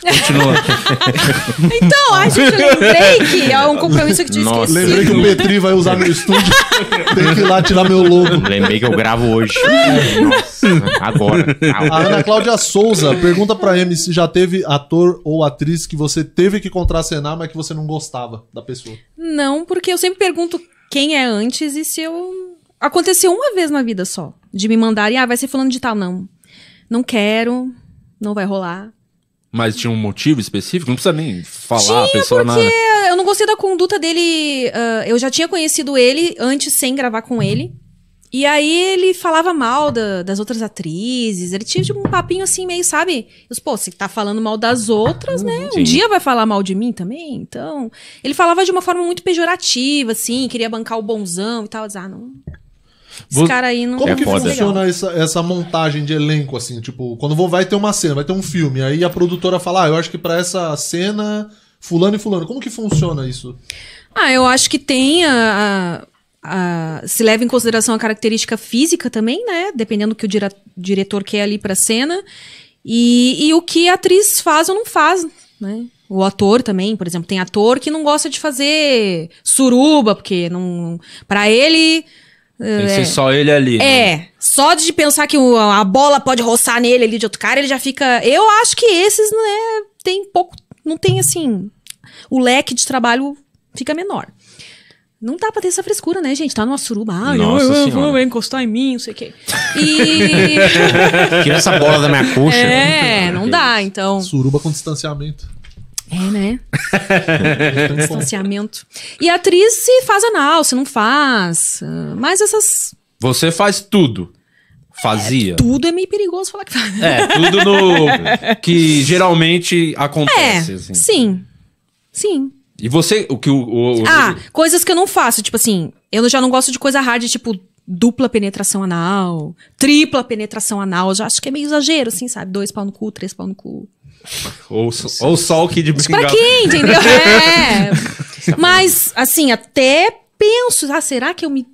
Continua. então, acho que lembrei que é um compromisso que tinha esquecido. Lembrei que o Petri vai usar meu estúdio. Tem que ir lá tirar meu logo. Lembrei que eu gravo hoje. Nossa, agora. A Ana Cláudia Souza pergunta pra M se já teve ator ou atriz que você teve que contracenar, mas que você não gostava da pessoa. Não, porque eu sempre pergunto quem é antes e se eu. Aconteceu uma vez na vida só. De me mandarem, ah, vai ser falando de tal. Não. Não quero. Não vai rolar. Mas tinha um motivo específico? Não precisa nem falar tinha, a pessoa porque nada. Eu não gostei da conduta dele. Uh, eu já tinha conhecido ele antes sem gravar com ele. E aí ele falava mal da, das outras atrizes. Ele tinha tipo, um papinho assim, meio, sabe? Eu, Pô, você tá falando mal das outras, né? Sim. Um dia vai falar mal de mim também? Então. Ele falava de uma forma muito pejorativa, assim, queria bancar o bonzão e tal. Eu disse, ah, não, esse cara aí não Como é que foda. funciona essa, essa montagem de elenco, assim? Tipo, quando vai ter uma cena, vai ter um filme, aí a produtora fala, ah, eu acho que para essa cena, fulano e fulano. Como que funciona isso? Ah, eu acho que tem a... a, se leva em consideração a característica física também, né? Dependendo do que o dire, diretor quer ali pra cena. E, e o que a atriz faz ou não faz, né? O ator também, por exemplo, tem ator que não gosta de fazer suruba, porque não. para ele tem que é. ser só ele ali. Né? É. Né? Só de pensar que a bola pode roçar nele ali de outro cara, ele já fica. Eu acho que esses, né, tem pouco. Não tem assim. O leque de trabalho fica menor. Não dá pra ter essa frescura, né, gente? Tá numa suruba. Ah, Nossa eu, eu, vou encostar em mim, não sei o quê. E. Tira essa bola da minha coxa. É, não dá, então. Suruba com distanciamento. É, né? Distanciamento. E a atriz se faz anal, se não faz. Mas essas. Você faz tudo. Fazia. É, tudo é meio perigoso falar que faz. É, tudo no. que geralmente acontece. É, assim. Sim. Sim. E você, o que o, o, Ah, coisas que eu não faço, tipo assim, eu já não gosto de coisa hard, tipo dupla penetração anal, tripla penetração anal, já acho que é meio exagero, assim, sabe? Dois pau no cu, três pau no cu. Ou, ou só o Kid Bengala. Pra quem, entendeu? É. é Mas, assim, até penso, ah, será que eu me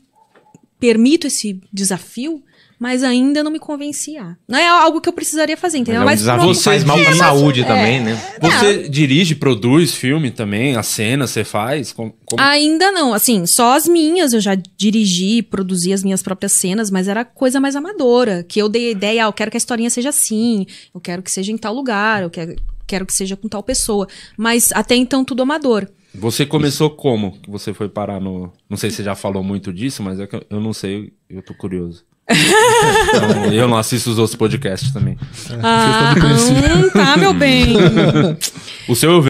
permito esse desafio, mas ainda não me convencia. Não é algo que eu precisaria fazer, entendeu? Mas, é um mas você faz mal pra é, saúde é, também, né? É. Você dirige, produz filme também, as cenas, você faz? Como, como... Ainda não, assim, só as minhas eu já dirigi, produzi as minhas próprias cenas, mas era coisa mais amadora, que eu dei ideia, ah, eu quero que a historinha seja assim, eu quero que seja em tal lugar, eu quero quero que seja com tal pessoa. Mas até então tudo amador. Você começou Isso. como? Você foi parar no. Não sei se você já falou muito disso, mas é que eu não sei, eu tô curioso. então, eu não assisto os outros podcasts também. Ah, hum, tá, meu bem. o seu eu